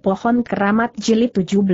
Pohon Keramat Jilid 17.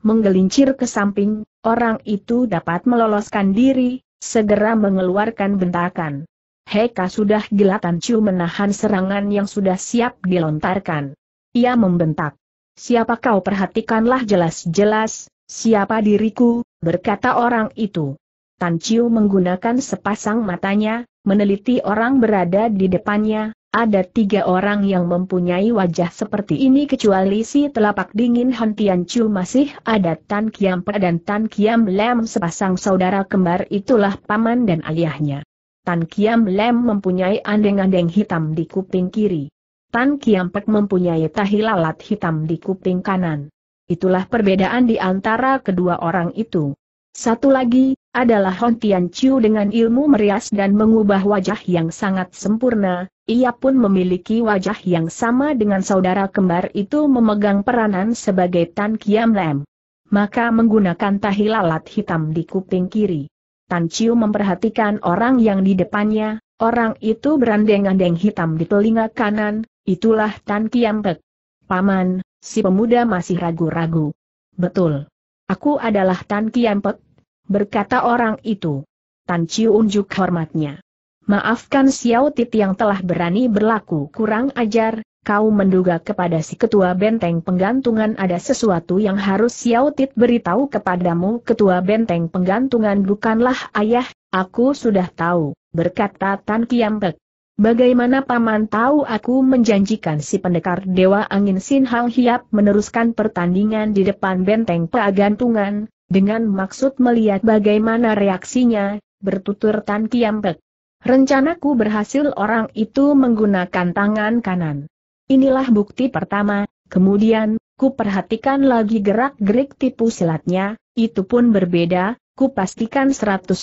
Menggelincir ke samping, orang itu dapat meloloskan diri, segera mengeluarkan bentakan. Heka sudah gila Tancu menahan serangan yang sudah siap dilontarkan. Ia membentak. Siapa kau perhatikanlah jelas-jelas, siapa diriku, berkata orang itu. Tan menggunakan sepasang matanya, meneliti orang berada di depannya, ada tiga orang yang mempunyai wajah seperti ini kecuali si telapak dingin Han Chu masih ada Tan Kiam Pe dan Tan Kiam Lem sepasang saudara kembar itulah paman dan ayahnya. Tan Kiam Lem mempunyai andeng-andeng hitam di kuping kiri. Tan Kiam Pek mempunyai tahi lalat hitam di kuping kanan. Itulah perbedaan di antara kedua orang itu. Satu lagi, adalah Hon Tian Chiu dengan ilmu merias dan mengubah wajah yang sangat sempurna, ia pun memiliki wajah yang sama dengan saudara kembar itu memegang peranan sebagai Tan Kiam Lem. Maka menggunakan tahi lalat hitam di kuping kiri. Tan Chiu memperhatikan orang yang di depannya, orang itu berandeng-andeng hitam di telinga kanan, itulah Tan Kiam Pek. Paman, si pemuda masih ragu-ragu. Betul. Aku adalah Tan Kiam Pek, berkata orang itu. Tan Chiu unjuk hormatnya. Maafkan Xiao Tit yang telah berani berlaku kurang ajar, kau menduga kepada si ketua benteng penggantungan ada sesuatu yang harus Xiao Tit beritahu kepadamu ketua benteng penggantungan bukanlah ayah, aku sudah tahu, berkata Tan Pek. Bagaimana paman tahu aku menjanjikan si pendekar Dewa Angin Sin Hang Hiap meneruskan pertandingan di depan benteng peagantungan, dengan maksud melihat bagaimana reaksinya, bertutur Tan Rencanaku berhasil orang itu menggunakan tangan kanan. Inilah bukti pertama, kemudian, ku perhatikan lagi gerak-gerik tipu silatnya, itu pun berbeda, ku pastikan 100%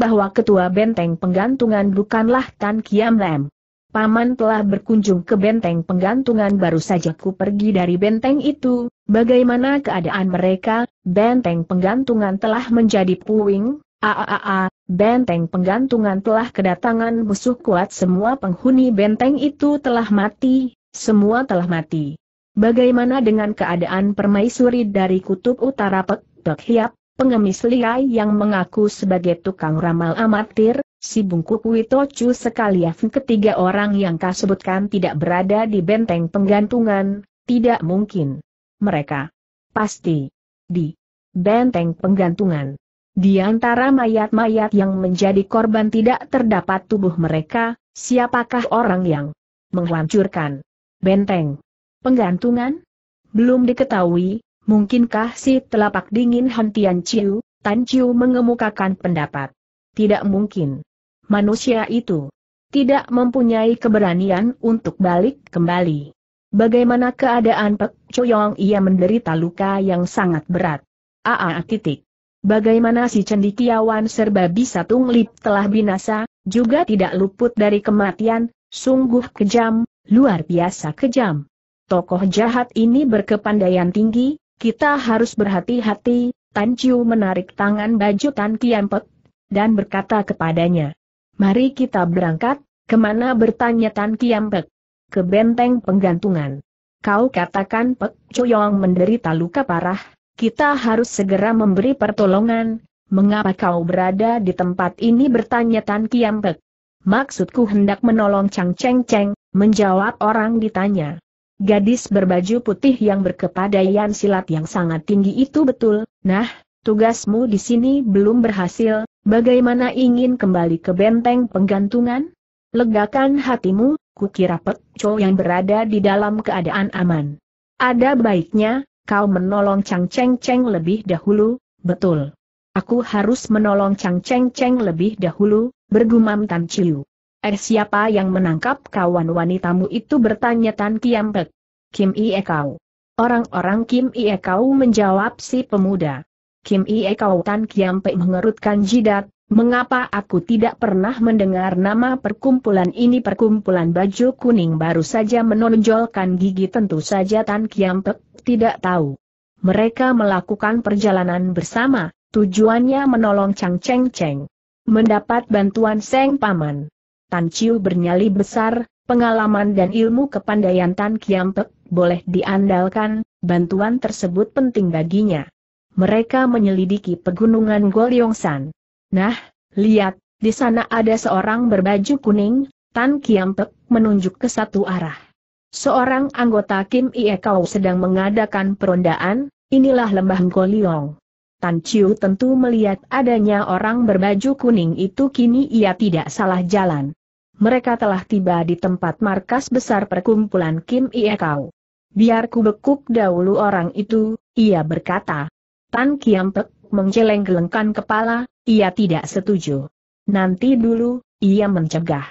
bahwa ketua benteng penggantungan bukanlah Tan Kiam Lem. Paman telah berkunjung ke benteng penggantungan baru saja ku pergi dari benteng itu, bagaimana keadaan mereka, benteng penggantungan telah menjadi puing, aaa, benteng penggantungan telah kedatangan musuh kuat semua penghuni benteng itu telah mati, semua telah mati. Bagaimana dengan keadaan permaisuri dari kutub utara Pek Tok Hiap, Pengemis liai yang mengaku sebagai tukang ramal amatir, si bungkuk Witocu sekalian ketiga orang yang kasebutkan tidak berada di benteng penggantungan, tidak mungkin. Mereka pasti di benteng penggantungan. Di antara mayat-mayat yang menjadi korban tidak terdapat tubuh mereka, siapakah orang yang menghancurkan benteng penggantungan? Belum diketahui, Mungkinkah si telapak dingin Han Tian Chiu, Tan Chiu mengemukakan pendapat. Tidak mungkin. Manusia itu tidak mempunyai keberanian untuk balik kembali. Bagaimana keadaan Pek Choyong ia menderita luka yang sangat berat. Aa titik. Bagaimana si cendikiawan serba bisa tunglip telah binasa, juga tidak luput dari kematian, sungguh kejam, luar biasa kejam. Tokoh jahat ini berkepandaian tinggi, kita harus berhati-hati, Tan Chiu menarik tangan baju Tan Kiampet, dan berkata kepadanya. Mari kita berangkat, kemana bertanya Tan Kiampet? Ke benteng penggantungan. Kau katakan Pek Choyong menderita luka parah, kita harus segera memberi pertolongan, mengapa kau berada di tempat ini bertanya Tan Kiampet. Maksudku hendak menolong Chang Cheng Cheng, menjawab orang ditanya. Gadis berbaju putih yang berkepadaian silat yang sangat tinggi itu betul, nah, tugasmu di sini belum berhasil, bagaimana ingin kembali ke benteng penggantungan? Legakan hatimu, kukira Pekco yang berada di dalam keadaan aman. Ada baiknya, kau menolong Chang Cheng Cheng lebih dahulu, betul. Aku harus menolong Chang Cheng Cheng lebih dahulu, bergumam Tan Chiu. Eh siapa yang menangkap kawan wanitamu itu bertanya Tan Kiam Kim Ie Kau. Orang-orang Kim Ie Kau menjawab si pemuda. Kim Ie Kau Tan Kiam Pei mengerutkan jidat, mengapa aku tidak pernah mendengar nama perkumpulan ini perkumpulan baju kuning baru saja menonjolkan gigi tentu saja Tan Kiam Pei tidak tahu. Mereka melakukan perjalanan bersama, tujuannya menolong Chang Cheng Cheng. Mendapat bantuan Seng Paman. Tan Chiu bernyali besar, pengalaman dan ilmu kepandaian Tan Kiam Pek boleh diandalkan, bantuan tersebut penting baginya. Mereka menyelidiki pegunungan Goliongsan. Nah, lihat, di sana ada seorang berbaju kuning, Tan Kiampek menunjuk ke satu arah. Seorang anggota Kim Ie sedang mengadakan perondaan, inilah lembah Goliong. Tan Chiu tentu melihat adanya orang berbaju kuning itu kini ia tidak salah jalan. Mereka telah tiba di tempat markas besar perkumpulan Kim Ie Biar ku bekuk dahulu orang itu, ia berkata. Tan Kiampek menggeleng-gelengkan kepala, ia tidak setuju. Nanti dulu, ia mencegah.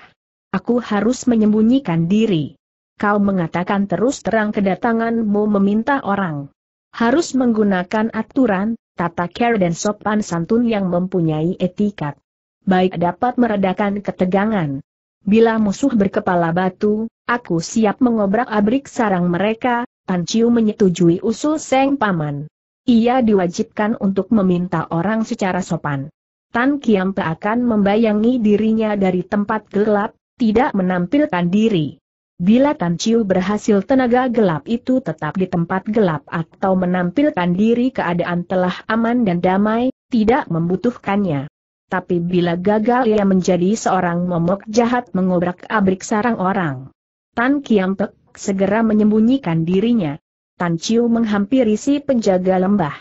Aku harus menyembunyikan diri. Kau mengatakan terus terang kedatanganmu meminta orang. Harus menggunakan aturan, tata care dan sopan santun yang mempunyai etikat. Baik dapat meredakan ketegangan. Bila musuh berkepala batu, aku siap mengobrak-abrik sarang mereka, Tan Chiu menyetujui usul Seng Paman. Ia diwajibkan untuk meminta orang secara sopan. Tan Kiam akan membayangi dirinya dari tempat gelap, tidak menampilkan diri. Bila Tan Chiu berhasil tenaga gelap itu tetap di tempat gelap atau menampilkan diri keadaan telah aman dan damai, tidak membutuhkannya tapi bila gagal ia menjadi seorang momok jahat mengobrak-abrik sarang orang. Tan Kiam Pek segera menyembunyikan dirinya. Tan Chiu menghampiri si penjaga lembah.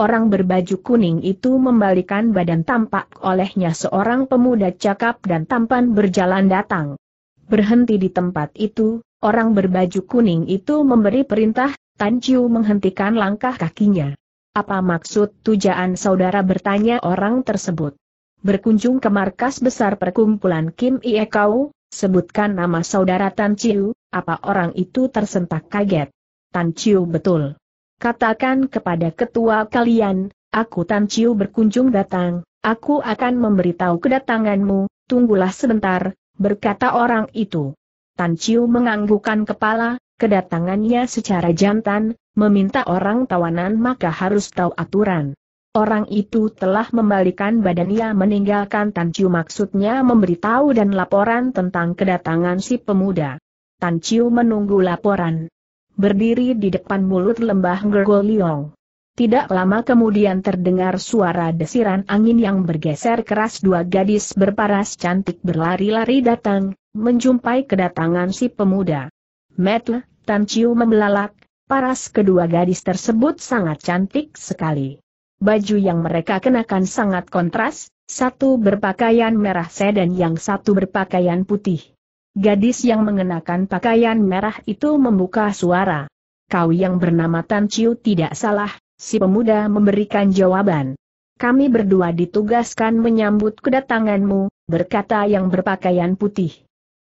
Orang berbaju kuning itu membalikan badan tampak olehnya seorang pemuda cakap dan tampan berjalan datang. Berhenti di tempat itu, orang berbaju kuning itu memberi perintah, Tan Chiu menghentikan langkah kakinya. Apa maksud tujuan saudara bertanya orang tersebut? berkunjung ke markas besar perkumpulan Kim Iekau, sebutkan nama saudara Tan Chiu, apa orang itu tersentak kaget. Tan Chiu betul. Katakan kepada ketua kalian, aku Tan Chiu berkunjung datang, aku akan memberitahu kedatanganmu, tunggulah sebentar, berkata orang itu. Tan Chiu menganggukan kepala, kedatangannya secara jantan, meminta orang tawanan maka harus tahu aturan. Orang itu telah membalikan badan ia meninggalkan Tan Chiu maksudnya memberitahu dan laporan tentang kedatangan si pemuda. Tan Chiu menunggu laporan. Berdiri di depan mulut lembah Gergoliong. Tidak lama kemudian terdengar suara desiran angin yang bergeser keras dua gadis berparas cantik berlari-lari datang, menjumpai kedatangan si pemuda. Metle, Tan Chiu membelalak, paras kedua gadis tersebut sangat cantik sekali. Baju yang mereka kenakan sangat kontras, satu berpakaian merah sedan yang satu berpakaian putih. Gadis yang mengenakan pakaian merah itu membuka suara. Kau yang bernama Tan Chiu tidak salah, si pemuda memberikan jawaban. Kami berdua ditugaskan menyambut kedatanganmu, berkata yang berpakaian putih.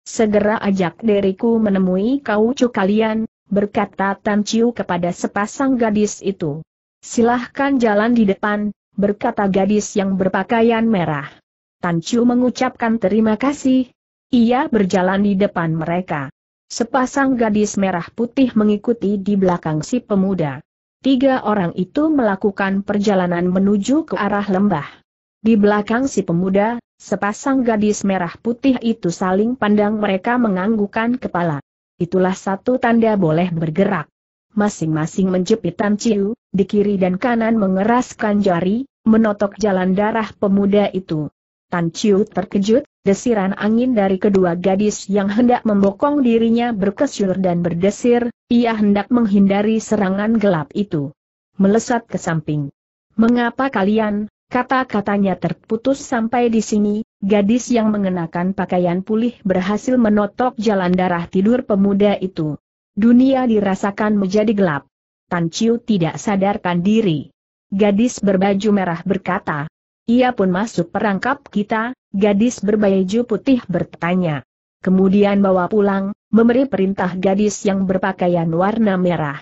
Segera ajak diriku menemui kau cu kalian, berkata Tan Chiu kepada sepasang gadis itu. Silahkan jalan di depan, berkata gadis yang berpakaian merah. Tan Chu mengucapkan terima kasih. Ia berjalan di depan mereka. Sepasang gadis merah putih mengikuti di belakang si pemuda. Tiga orang itu melakukan perjalanan menuju ke arah lembah. Di belakang si pemuda, sepasang gadis merah putih itu saling pandang mereka menganggukkan kepala. Itulah satu tanda boleh bergerak masing-masing menjepit Tan Chiu, di kiri dan kanan mengeraskan jari, menotok jalan darah pemuda itu. Tan Chiu terkejut, desiran angin dari kedua gadis yang hendak membokong dirinya berkesyur dan berdesir, ia hendak menghindari serangan gelap itu. Melesat ke samping. Mengapa kalian, Kata-katanya terputus sampai di sini, gadis yang mengenakan pakaian pulih berhasil menotok jalan darah tidur pemuda itu dunia dirasakan menjadi gelap. Tan Chiu tidak sadarkan diri. Gadis berbaju merah berkata, ia pun masuk perangkap kita, gadis berbaju putih bertanya. Kemudian bawa pulang, memberi perintah gadis yang berpakaian warna merah.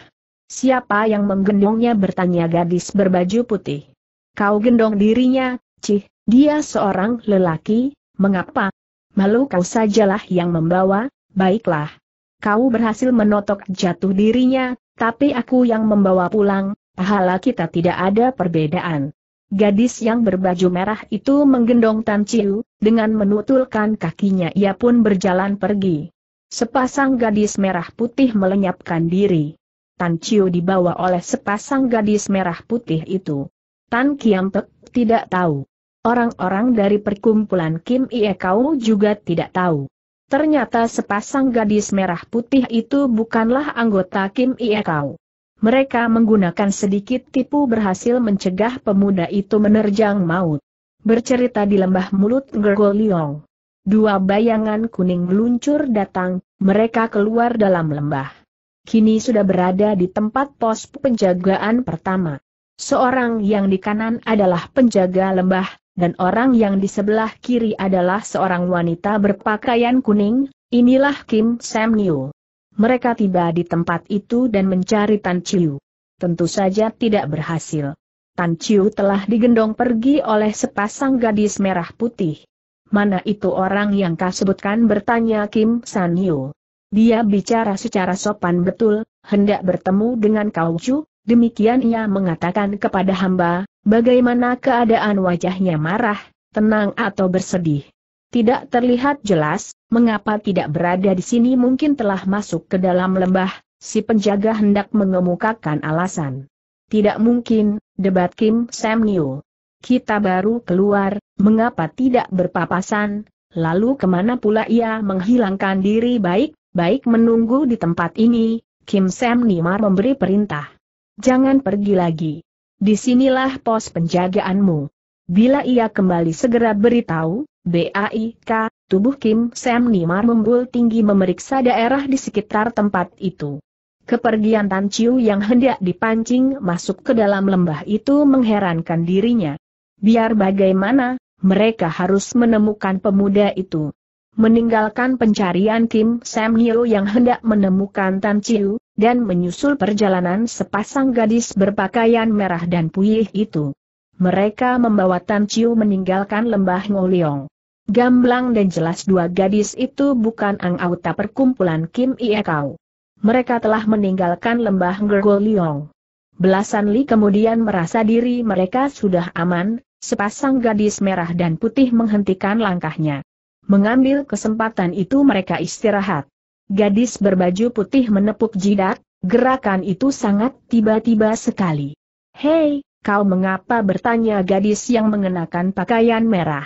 Siapa yang menggendongnya bertanya gadis berbaju putih. Kau gendong dirinya, Cih, dia seorang lelaki, mengapa? Malu kau sajalah yang membawa, baiklah, kau berhasil menotok jatuh dirinya, tapi aku yang membawa pulang, pahala kita tidak ada perbedaan. Gadis yang berbaju merah itu menggendong Tan Chiu, dengan menutulkan kakinya ia pun berjalan pergi. Sepasang gadis merah putih melenyapkan diri. Tan Chiu dibawa oleh sepasang gadis merah putih itu. Tan pek, tidak tahu. Orang-orang dari perkumpulan Kim Ie Kau juga tidak tahu. Ternyata sepasang gadis merah putih itu bukanlah anggota Kim Iekau. Mereka menggunakan sedikit tipu berhasil mencegah pemuda itu menerjang maut. Bercerita di lembah mulut Liong. Dua bayangan kuning meluncur datang, mereka keluar dalam lembah. Kini sudah berada di tempat pos penjagaan pertama. Seorang yang di kanan adalah penjaga lembah, dan orang yang di sebelah kiri adalah seorang wanita berpakaian kuning, inilah Kim Sam Niu. Mereka tiba di tempat itu dan mencari Tan Chiu. Tentu saja tidak berhasil. Tan Chiu telah digendong pergi oleh sepasang gadis merah putih. Mana itu orang yang kau sebutkan bertanya Kim San Niu. Dia bicara secara sopan betul, hendak bertemu dengan Kau Chu, demikian ia mengatakan kepada hamba, Bagaimana keadaan wajahnya marah, tenang atau bersedih? Tidak terlihat jelas, mengapa tidak berada di sini mungkin telah masuk ke dalam lembah, si penjaga hendak mengemukakan alasan. Tidak mungkin, debat Kim Samnyu. Kita baru keluar, mengapa tidak berpapasan, lalu kemana pula ia menghilangkan diri baik-baik menunggu di tempat ini, Kim Sam Samnimar memberi perintah. Jangan pergi lagi. Disinilah pos penjagaanmu. Bila ia kembali segera beritahu, BAIK, tubuh Kim Sam Nimar membul tinggi memeriksa daerah di sekitar tempat itu. Kepergian Tan Chiu yang hendak dipancing masuk ke dalam lembah itu mengherankan dirinya. Biar bagaimana, mereka harus menemukan pemuda itu meninggalkan pencarian Kim Sam Hyo yang hendak menemukan Tan Chiu, dan menyusul perjalanan sepasang gadis berpakaian merah dan puyih itu. Mereka membawa Tan Chiu meninggalkan lembah Ngoliong. Gamblang dan jelas dua gadis itu bukan anggota perkumpulan Kim Ie Kau. Mereka telah meninggalkan lembah Ngoliong. Belasan li kemudian merasa diri mereka sudah aman, sepasang gadis merah dan putih menghentikan langkahnya. Mengambil kesempatan itu mereka istirahat. Gadis berbaju putih menepuk jidat, gerakan itu sangat tiba-tiba sekali. Hei, kau mengapa bertanya gadis yang mengenakan pakaian merah?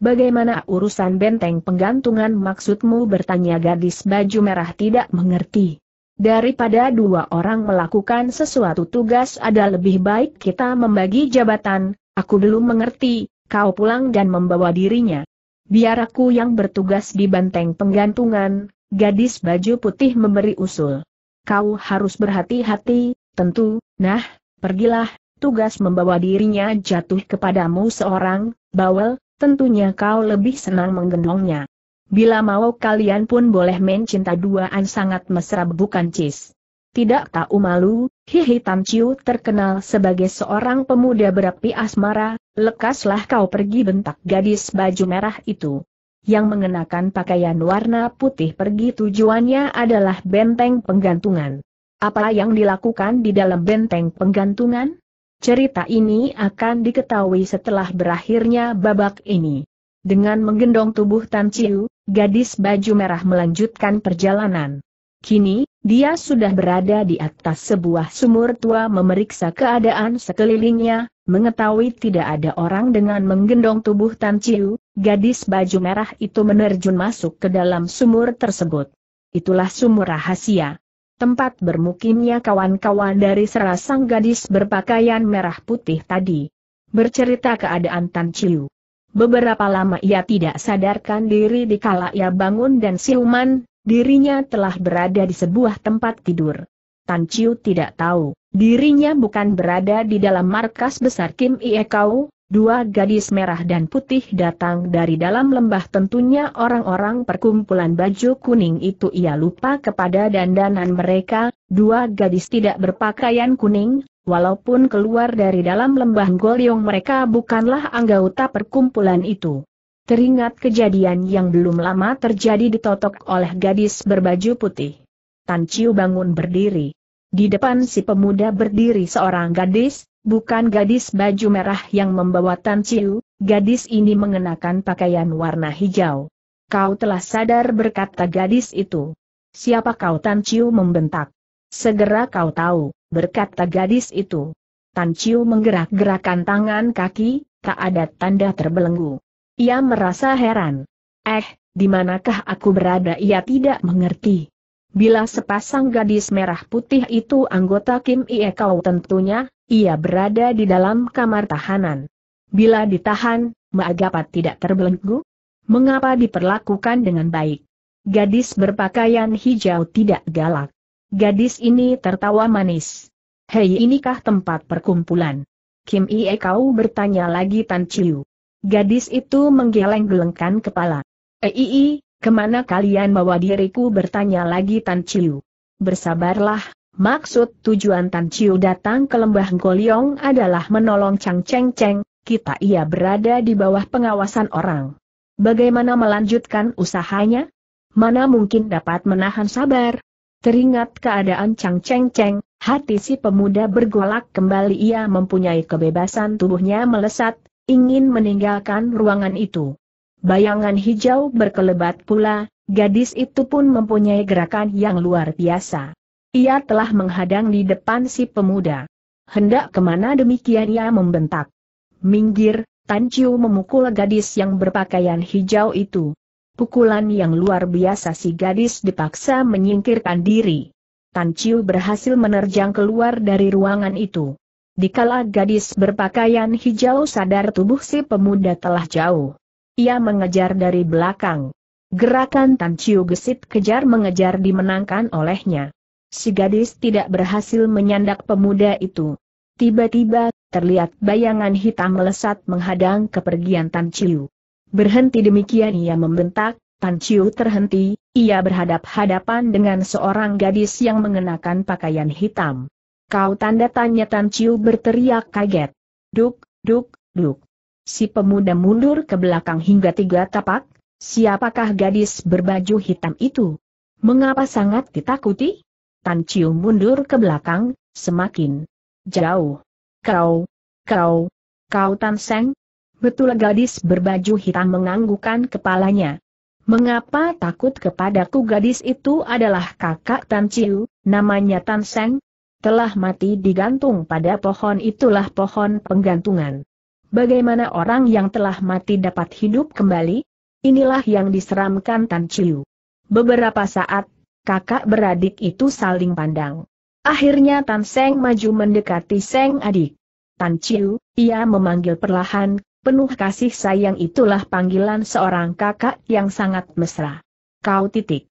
Bagaimana urusan benteng penggantungan maksudmu bertanya gadis baju merah tidak mengerti. Daripada dua orang melakukan sesuatu tugas ada lebih baik kita membagi jabatan, aku belum mengerti, kau pulang dan membawa dirinya biar aku yang bertugas di banteng penggantungan, gadis baju putih memberi usul. Kau harus berhati-hati, tentu, nah, pergilah, tugas membawa dirinya jatuh kepadamu seorang, bawel, tentunya kau lebih senang menggendongnya. Bila mau kalian pun boleh mencinta duaan sangat mesra bukan cis. Tidak tahu malu, Hihi Tam Chiu terkenal sebagai seorang pemuda berapi asmara, lekaslah kau pergi bentak gadis baju merah itu. Yang mengenakan pakaian warna putih pergi tujuannya adalah benteng penggantungan. Apa yang dilakukan di dalam benteng penggantungan? Cerita ini akan diketahui setelah berakhirnya babak ini. Dengan menggendong tubuh Tanciu, Chiu, gadis baju merah melanjutkan perjalanan. Kini, dia sudah berada di atas sebuah sumur tua memeriksa keadaan sekelilingnya, mengetahui tidak ada orang dengan menggendong tubuh Tan Chiu, gadis baju merah itu menerjun masuk ke dalam sumur tersebut. Itulah sumur rahasia. Tempat bermukimnya kawan-kawan dari serasang gadis berpakaian merah putih tadi. Bercerita keadaan Tan Chiu. Beberapa lama ia tidak sadarkan diri dikala ia bangun dan siluman, Dirinya telah berada di sebuah tempat tidur. Tan Chiu tidak tahu, dirinya bukan berada di dalam markas besar Kim Ie dua gadis merah dan putih datang dari dalam lembah tentunya orang-orang perkumpulan baju kuning itu ia lupa kepada dandanan mereka, dua gadis tidak berpakaian kuning, walaupun keluar dari dalam lembah Golyong mereka bukanlah anggota perkumpulan itu teringat kejadian yang belum lama terjadi ditotok oleh gadis berbaju putih. Tan Chiu bangun berdiri. Di depan si pemuda berdiri seorang gadis, bukan gadis baju merah yang membawa Tan Chiu, gadis ini mengenakan pakaian warna hijau. Kau telah sadar berkata gadis itu. Siapa kau Tan Chiu membentak. Segera kau tahu, berkata gadis itu. Tan Chiu menggerak-gerakan tangan kaki, tak ada tanda terbelenggu. Ia merasa heran. Eh, di manakah aku berada ia tidak mengerti. Bila sepasang gadis merah putih itu anggota Kim Ie Kau tentunya, ia berada di dalam kamar tahanan. Bila ditahan, Maagapat tidak terbelenggu? Mengapa diperlakukan dengan baik? Gadis berpakaian hijau tidak galak. Gadis ini tertawa manis. Hei inikah tempat perkumpulan? Kim Ie Kau bertanya lagi Tan Chiu. Gadis itu menggeleng-gelengkan kepala. Ei, eh, kemana kalian bawa diriku bertanya lagi Tan Chiu. Bersabarlah, maksud tujuan Tan Chiu datang ke lembah Goliong adalah menolong Chang Cheng Cheng, kita ia berada di bawah pengawasan orang. Bagaimana melanjutkan usahanya? Mana mungkin dapat menahan sabar? Teringat keadaan Chang Cheng Cheng, hati si pemuda bergolak kembali ia mempunyai kebebasan tubuhnya melesat, ingin meninggalkan ruangan itu. Bayangan hijau berkelebat pula, gadis itu pun mempunyai gerakan yang luar biasa. Ia telah menghadang di depan si pemuda. Hendak kemana demikian ia membentak. Minggir, Tan Chiu memukul gadis yang berpakaian hijau itu. Pukulan yang luar biasa si gadis dipaksa menyingkirkan diri. Tan Chiu berhasil menerjang keluar dari ruangan itu. Dikala gadis berpakaian hijau sadar tubuh si pemuda telah jauh. Ia mengejar dari belakang. Gerakan Tan Chiu gesit kejar mengejar dimenangkan olehnya. Si gadis tidak berhasil menyandak pemuda itu. Tiba-tiba, terlihat bayangan hitam melesat menghadang kepergian Tan Chiu. Berhenti demikian ia membentak, Tan Chiu terhenti, ia berhadap-hadapan dengan seorang gadis yang mengenakan pakaian hitam. Kau tanda tanya Tan Chiu berteriak kaget. Duk, duk, duk. Si pemuda mundur ke belakang hingga tiga tapak, siapakah gadis berbaju hitam itu? Mengapa sangat ditakuti? Tan Chiu mundur ke belakang, semakin jauh. Kau, kau, kau Tan Seng? Betul gadis berbaju hitam menganggukan kepalanya. Mengapa takut kepadaku gadis itu adalah kakak Tan Chiu, namanya Tan Seng, telah mati digantung pada pohon itulah pohon penggantungan. Bagaimana orang yang telah mati dapat hidup kembali? Inilah yang diseramkan Tan Chiu. Beberapa saat, kakak beradik itu saling pandang. Akhirnya Tan Seng maju mendekati Seng adik. Tan Chiu, ia memanggil perlahan, penuh kasih sayang itulah panggilan seorang kakak yang sangat mesra. Kau titik.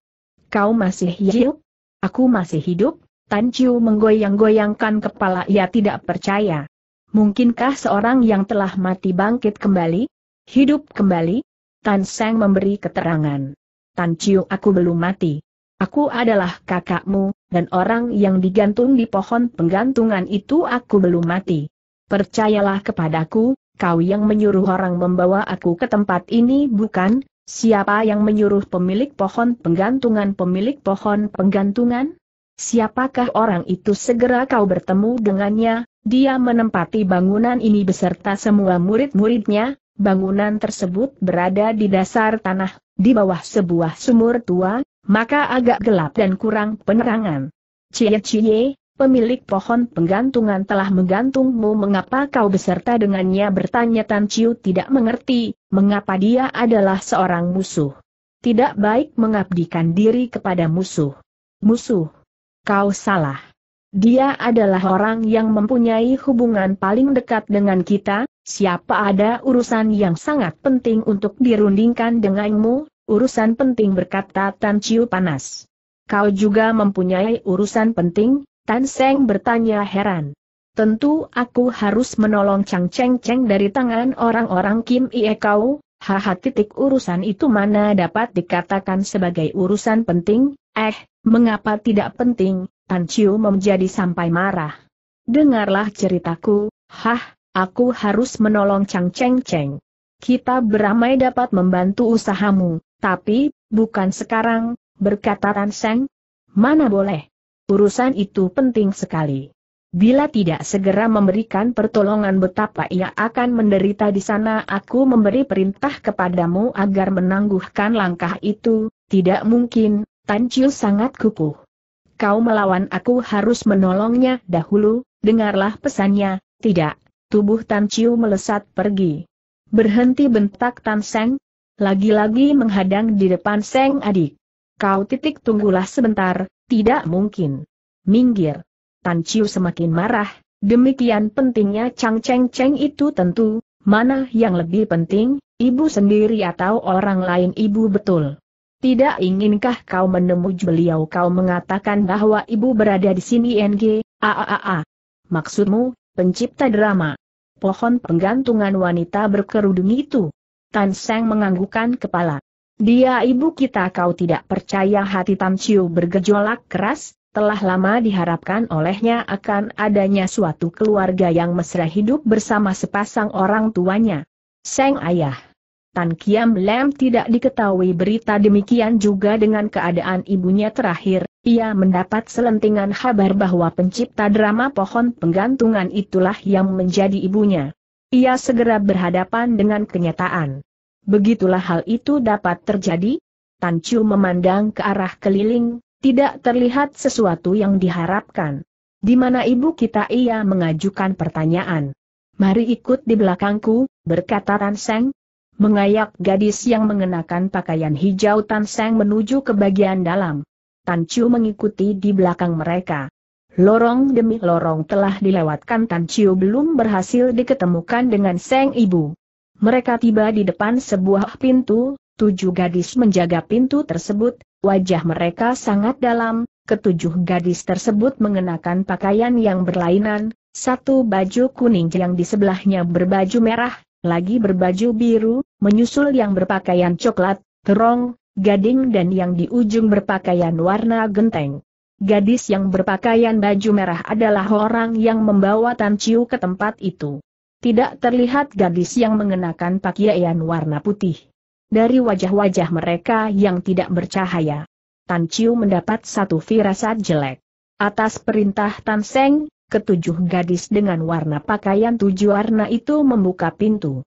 Kau masih hidup? Aku masih hidup? Tan Chiu menggoyang-goyangkan kepala ia tidak percaya. Mungkinkah seorang yang telah mati bangkit kembali? Hidup kembali? Tan Seng memberi keterangan. Tan Chiu aku belum mati. Aku adalah kakakmu, dan orang yang digantung di pohon penggantungan itu aku belum mati. Percayalah kepadaku, kau yang menyuruh orang membawa aku ke tempat ini bukan? Siapa yang menyuruh pemilik pohon penggantungan pemilik pohon penggantungan? Siapakah orang itu segera kau bertemu dengannya, dia menempati bangunan ini beserta semua murid-muridnya, bangunan tersebut berada di dasar tanah, di bawah sebuah sumur tua, maka agak gelap dan kurang penerangan. Cie-cie, pemilik pohon penggantungan telah menggantungmu mengapa kau beserta dengannya bertanya Tan Chiu tidak mengerti, mengapa dia adalah seorang musuh. Tidak baik mengabdikan diri kepada musuh. Musuh kau salah. Dia adalah orang yang mempunyai hubungan paling dekat dengan kita, siapa ada urusan yang sangat penting untuk dirundingkan denganmu, urusan penting berkata Tan Chiu panas. Kau juga mempunyai urusan penting, Tan Seng bertanya heran. Tentu aku harus menolong Chang Cheng Cheng dari tangan orang-orang Kim Ie Kau, haha titik urusan itu mana dapat dikatakan sebagai urusan penting, Eh, mengapa tidak penting, Tan Chiu menjadi sampai marah. Dengarlah ceritaku, hah, aku harus menolong Chang Cheng Cheng. Kita beramai dapat membantu usahamu, tapi, bukan sekarang, berkata Tan Seng. Mana boleh. Urusan itu penting sekali. Bila tidak segera memberikan pertolongan betapa ia akan menderita di sana aku memberi perintah kepadamu agar menangguhkan langkah itu, tidak mungkin, Tan Chiu sangat kukuh. Kau melawan aku harus menolongnya dahulu, dengarlah pesannya, tidak, tubuh Tan Chiu melesat pergi. Berhenti bentak Tan Seng, lagi-lagi menghadang di depan Seng adik. Kau titik tunggulah sebentar, tidak mungkin. Minggir. Tan Chiu semakin marah, demikian pentingnya Chang Cheng Cheng itu tentu, mana yang lebih penting, ibu sendiri atau orang lain ibu betul. Tidak inginkah kau menemui beliau kau mengatakan bahwa ibu berada di sini NG, AAAA. Maksudmu, pencipta drama. Pohon penggantungan wanita berkerudung itu. Tan Seng menganggukkan kepala. Dia ibu kita kau tidak percaya hati Tan Chiu bergejolak keras, telah lama diharapkan olehnya akan adanya suatu keluarga yang mesra hidup bersama sepasang orang tuanya. Seng ayah. Tan Kiam Lem tidak diketahui berita demikian juga dengan keadaan ibunya terakhir, ia mendapat selentingan kabar bahwa pencipta drama pohon penggantungan itulah yang menjadi ibunya. Ia segera berhadapan dengan kenyataan. Begitulah hal itu dapat terjadi? Tan Chu memandang ke arah keliling, tidak terlihat sesuatu yang diharapkan. Di mana ibu kita ia mengajukan pertanyaan. Mari ikut di belakangku, berkata Tan Seng, Mengayak gadis yang mengenakan pakaian hijau Tan Seng menuju ke bagian dalam. Tan Chiu mengikuti di belakang mereka. Lorong demi lorong telah dilewatkan Tan Chiu belum berhasil diketemukan dengan Seng Ibu. Mereka tiba di depan sebuah pintu, tujuh gadis menjaga pintu tersebut, wajah mereka sangat dalam, ketujuh gadis tersebut mengenakan pakaian yang berlainan, satu baju kuning yang di sebelahnya berbaju merah, lagi berbaju biru, menyusul yang berpakaian coklat, terong, gading dan yang di ujung berpakaian warna genteng. Gadis yang berpakaian baju merah adalah orang yang membawa Tan Chiu ke tempat itu. Tidak terlihat gadis yang mengenakan pakaian warna putih. Dari wajah-wajah mereka yang tidak bercahaya, Tan Chiu mendapat satu firasat jelek. Atas perintah Tan Seng, ketujuh gadis dengan warna pakaian tujuh warna itu membuka pintu.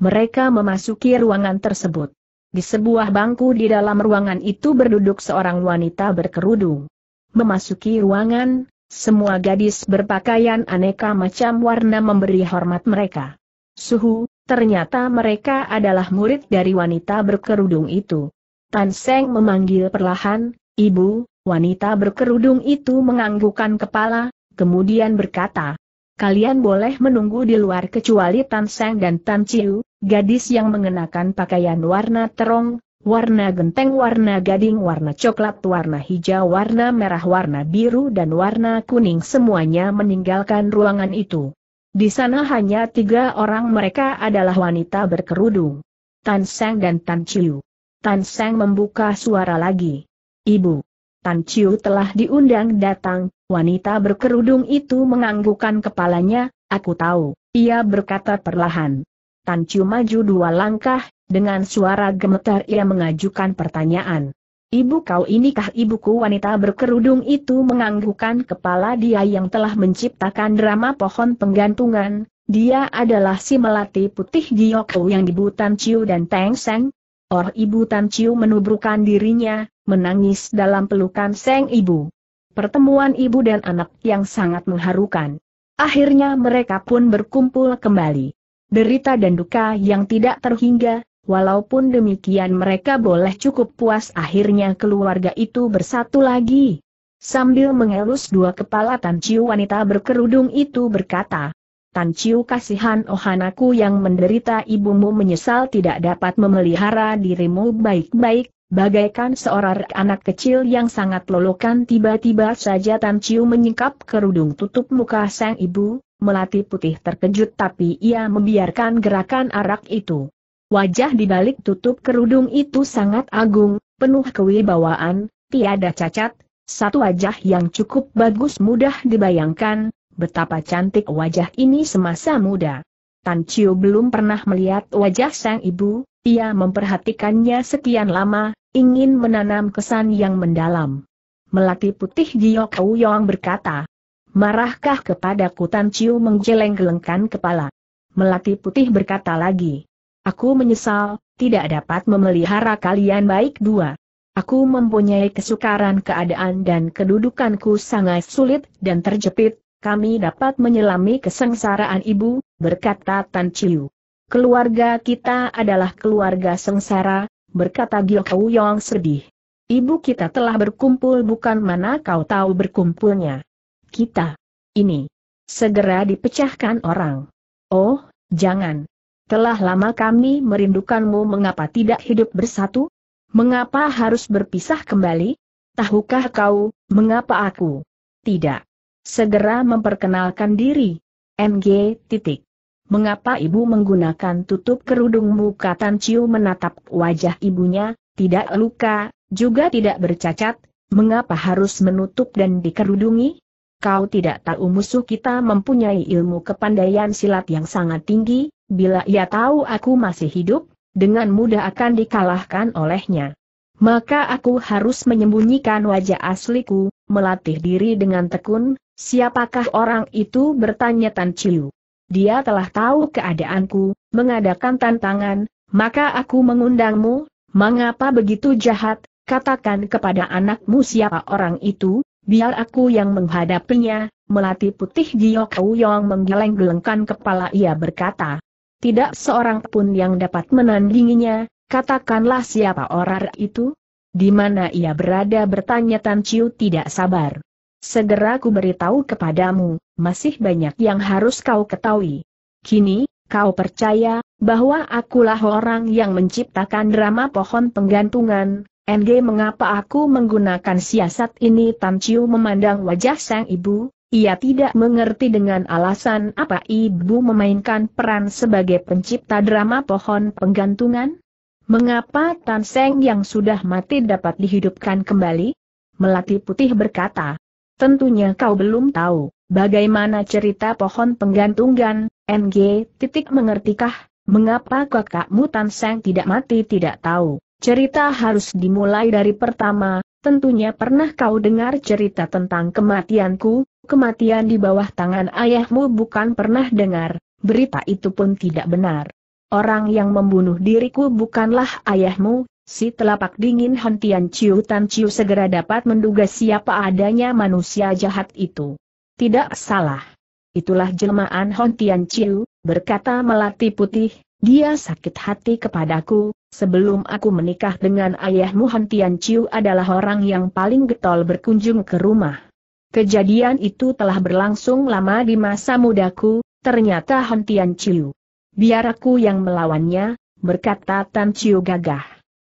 Mereka memasuki ruangan tersebut. Di sebuah bangku di dalam ruangan itu berduduk seorang wanita berkerudung. Memasuki ruangan, semua gadis berpakaian aneka macam warna memberi hormat mereka. Suhu, ternyata mereka adalah murid dari wanita berkerudung itu. Tan Seng memanggil perlahan, Ibu, wanita berkerudung itu menganggukkan kepala, kemudian berkata, Kalian boleh menunggu di luar kecuali Tan Seng dan Tan Chiu, Gadis yang mengenakan pakaian warna terong, warna genteng warna gading warna coklat warna hijau warna merah warna biru dan warna kuning semuanya meninggalkan ruangan itu. Di sana hanya tiga orang mereka adalah wanita berkerudung. Tan Seng dan Tan Chiu. Tan Seng membuka suara lagi. Ibu. Tan Chiu telah diundang datang, wanita berkerudung itu menganggukkan kepalanya, aku tahu, ia berkata perlahan. Tan Chiu maju dua langkah, dengan suara gemetar ia mengajukan pertanyaan. Ibu kau inikah ibuku wanita berkerudung itu menganggukkan kepala dia yang telah menciptakan drama pohon penggantungan, dia adalah si melati putih Giyoko yang dibu Tan Chiu dan Teng Seng. Or ibu Tan Chiu menubrukan dirinya, menangis dalam pelukan Seng ibu. Pertemuan ibu dan anak yang sangat mengharukan. Akhirnya mereka pun berkumpul kembali derita dan duka yang tidak terhingga, walaupun demikian mereka boleh cukup puas akhirnya keluarga itu bersatu lagi. Sambil mengelus dua kepala Tan Chiu wanita berkerudung itu berkata, Tan Chiu kasihan ohanaku yang menderita ibumu menyesal tidak dapat memelihara dirimu baik-baik, bagaikan seorang anak kecil yang sangat lolokan tiba-tiba saja Tan Chiu menyingkap kerudung tutup muka sang ibu, Melati putih terkejut tapi ia membiarkan gerakan arak itu. Wajah di balik tutup kerudung itu sangat agung, penuh kewibawaan, tiada cacat, satu wajah yang cukup bagus mudah dibayangkan, betapa cantik wajah ini semasa muda. Tan Chiu belum pernah melihat wajah sang ibu, ia memperhatikannya sekian lama, ingin menanam kesan yang mendalam. Melati putih Giok Yong berkata, Marahkah kepada Kutan Ciu menggeleng-gelengkan kepala. Melati putih berkata lagi. Aku menyesal, tidak dapat memelihara kalian baik dua. Aku mempunyai kesukaran keadaan dan kedudukanku sangat sulit dan terjepit, kami dapat menyelami kesengsaraan ibu, berkata Tan Ciu. Keluarga kita adalah keluarga sengsara, berkata Kau Yong sedih. Ibu kita telah berkumpul bukan mana kau tahu berkumpulnya kita. Ini. Segera dipecahkan orang. Oh, jangan. Telah lama kami merindukanmu mengapa tidak hidup bersatu? Mengapa harus berpisah kembali? Tahukah kau, mengapa aku? Tidak. Segera memperkenalkan diri. Ng. Titik. Mengapa ibu menggunakan tutup kerudungmu? Katan Ciu menatap wajah ibunya, tidak luka, juga tidak bercacat, mengapa harus menutup dan dikerudungi? Kau tidak tahu musuh kita mempunyai ilmu kepandaian silat yang sangat tinggi, bila ia tahu aku masih hidup, dengan mudah akan dikalahkan olehnya. Maka aku harus menyembunyikan wajah asliku, melatih diri dengan tekun, siapakah orang itu bertanya Tan Chiu. Dia telah tahu keadaanku, mengadakan tantangan, maka aku mengundangmu, mengapa begitu jahat, katakan kepada anakmu siapa orang itu, biar aku yang menghadapinya, melati putih Giok Yong menggeleng-gelengkan kepala ia berkata. Tidak seorang pun yang dapat menandinginya, katakanlah siapa orang itu? Di mana ia berada bertanya Tan Chiu tidak sabar. Segera ku beritahu kepadamu, masih banyak yang harus kau ketahui. Kini, kau percaya, bahwa akulah orang yang menciptakan drama pohon penggantungan, Ng, mengapa aku menggunakan siasat ini Tan Chiu memandang wajah sang ibu, ia tidak mengerti dengan alasan apa ibu memainkan peran sebagai pencipta drama pohon penggantungan. Mengapa Tan Seng yang sudah mati dapat dihidupkan kembali? Melati Putih berkata, Tentunya kau belum tahu, bagaimana cerita pohon penggantungan, Ng, titik mengertikah, mengapa kakakmu Tan Seng tidak mati tidak tahu. Cerita harus dimulai dari pertama, tentunya pernah kau dengar cerita tentang kematianku, kematian di bawah tangan ayahmu bukan pernah dengar, berita itu pun tidak benar. Orang yang membunuh diriku bukanlah ayahmu, si telapak dingin Hentian Ciu Tan Ciu segera dapat menduga siapa adanya manusia jahat itu. Tidak salah. Itulah jelmaan Hontian Ciu, berkata melati putih, dia sakit hati kepadaku, Sebelum aku menikah dengan ayahmu Han Tian Chiu adalah orang yang paling getol berkunjung ke rumah. Kejadian itu telah berlangsung lama di masa mudaku, ternyata Han Tian Chiu. Biar aku yang melawannya, berkata Tan Chiu gagah.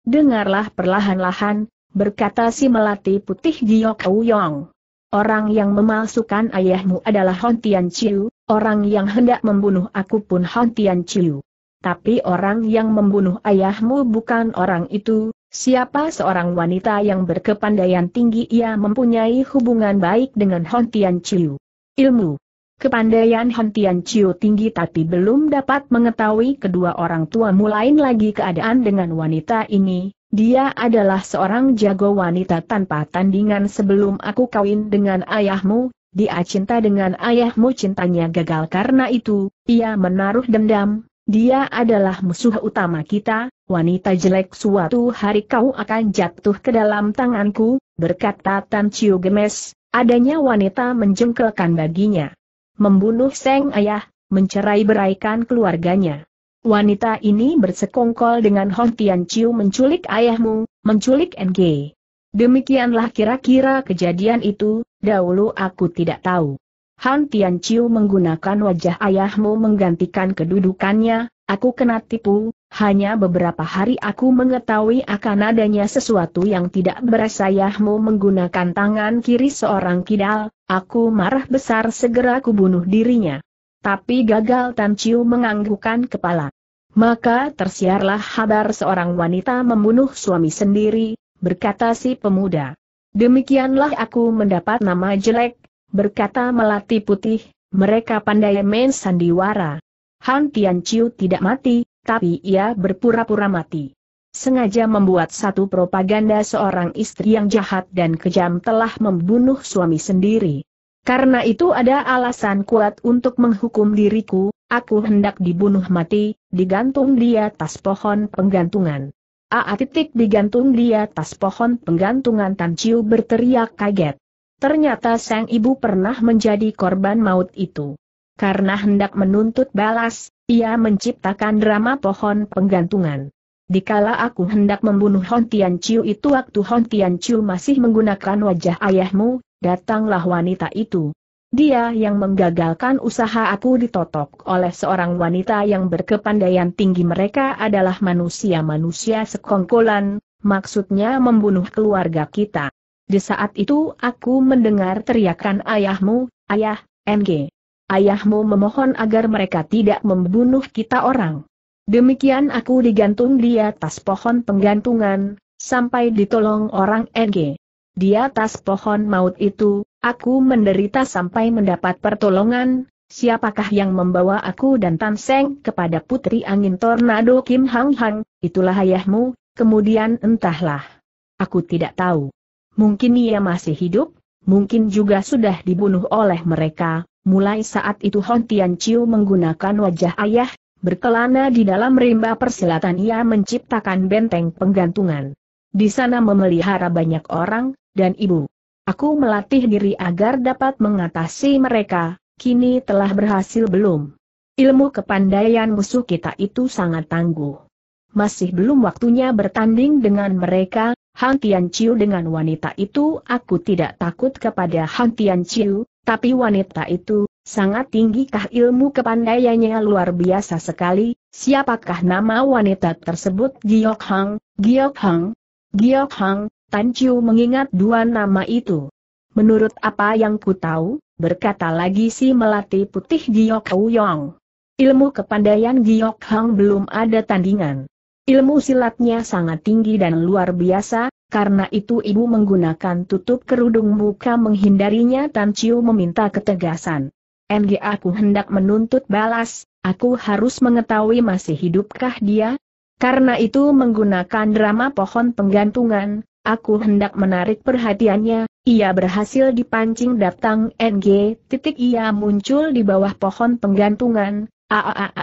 Dengarlah perlahan-lahan, berkata si melati putih Giok Yong. Orang yang memalsukan ayahmu adalah Han Tian Chiu, orang yang hendak membunuh aku pun Han Tian Chiu. Tapi orang yang membunuh ayahmu bukan orang itu, siapa seorang wanita yang berkepandaian tinggi ia mempunyai hubungan baik dengan Hon Tian Chiu. Ilmu Kepandaian Hon Tian Chiu tinggi tapi belum dapat mengetahui kedua orang tuamu lain lagi keadaan dengan wanita ini, dia adalah seorang jago wanita tanpa tandingan sebelum aku kawin dengan ayahmu, dia cinta dengan ayahmu cintanya gagal karena itu, ia menaruh dendam, dia adalah musuh utama kita, wanita jelek suatu hari kau akan jatuh ke dalam tanganku, berkata Tan Chiu gemes, adanya wanita menjengkelkan baginya. Membunuh Seng Ayah, mencerai beraikan keluarganya. Wanita ini bersekongkol dengan Hong Tian Chiu menculik ayahmu, menculik NG. Demikianlah kira-kira kejadian itu, dahulu aku tidak tahu. Han Ciu menggunakan wajah ayahmu menggantikan kedudukannya, aku kena tipu, hanya beberapa hari aku mengetahui akan adanya sesuatu yang tidak beres ayahmu menggunakan tangan kiri seorang kidal, aku marah besar segera kubunuh dirinya. Tapi gagal Tan Chiu menganggukkan kepala. Maka tersiarlah kabar seorang wanita membunuh suami sendiri, berkata si pemuda. Demikianlah aku mendapat nama jelek, berkata Melati Putih, mereka pandai main sandiwara. Han Chiu tidak mati, tapi ia berpura-pura mati. Sengaja membuat satu propaganda seorang istri yang jahat dan kejam telah membunuh suami sendiri. Karena itu ada alasan kuat untuk menghukum diriku, aku hendak dibunuh mati, digantung di atas pohon penggantungan. A titik digantung di atas pohon penggantungan Tan Chiu berteriak kaget. Ternyata sang ibu pernah menjadi korban maut itu. Karena hendak menuntut balas, ia menciptakan drama pohon penggantungan. Dikala aku hendak membunuh Hon Tian Chiu itu waktu Hon Tian Chiu masih menggunakan wajah ayahmu, datanglah wanita itu. Dia yang menggagalkan usaha aku ditotok oleh seorang wanita yang berkepandaian tinggi mereka adalah manusia-manusia sekongkolan, maksudnya membunuh keluarga kita. Di saat itu aku mendengar teriakan ayahmu, ayah, ng. Ayahmu memohon agar mereka tidak membunuh kita orang. Demikian aku digantung di atas pohon penggantungan, sampai ditolong orang NG. Di atas pohon maut itu, aku menderita sampai mendapat pertolongan, siapakah yang membawa aku dan Tan Seng kepada Putri Angin Tornado Kim Hang Hang, itulah ayahmu, kemudian entahlah. Aku tidak tahu. Mungkin ia masih hidup, mungkin juga sudah dibunuh oleh mereka. Mulai saat itu Hon Tian Chiu menggunakan wajah ayah, berkelana di dalam rimba persilatan ia menciptakan benteng penggantungan. Di sana memelihara banyak orang, dan ibu. Aku melatih diri agar dapat mengatasi mereka, kini telah berhasil belum? Ilmu kepandaian musuh kita itu sangat tangguh. Masih belum waktunya bertanding dengan mereka, Hantian Tian Chiu dengan wanita itu aku tidak takut kepada Hantian Tian Chiu, tapi wanita itu, sangat tinggikah ilmu kepandaiannya luar biasa sekali, siapakah nama wanita tersebut Giok Hang, Giok Hang, Giok Hang, Tan Chiu mengingat dua nama itu. Menurut apa yang ku tahu, berkata lagi si melati putih Giok Yong. Ilmu kepandaian Giok Hang belum ada tandingan. Ilmu silatnya sangat tinggi dan luar biasa, karena itu ibu menggunakan tutup kerudung muka menghindarinya Tan Chiu meminta ketegasan. NG aku hendak menuntut balas, aku harus mengetahui masih hidupkah dia? Karena itu menggunakan drama pohon penggantungan, aku hendak menarik perhatiannya, ia berhasil dipancing datang NG, titik ia muncul di bawah pohon penggantungan,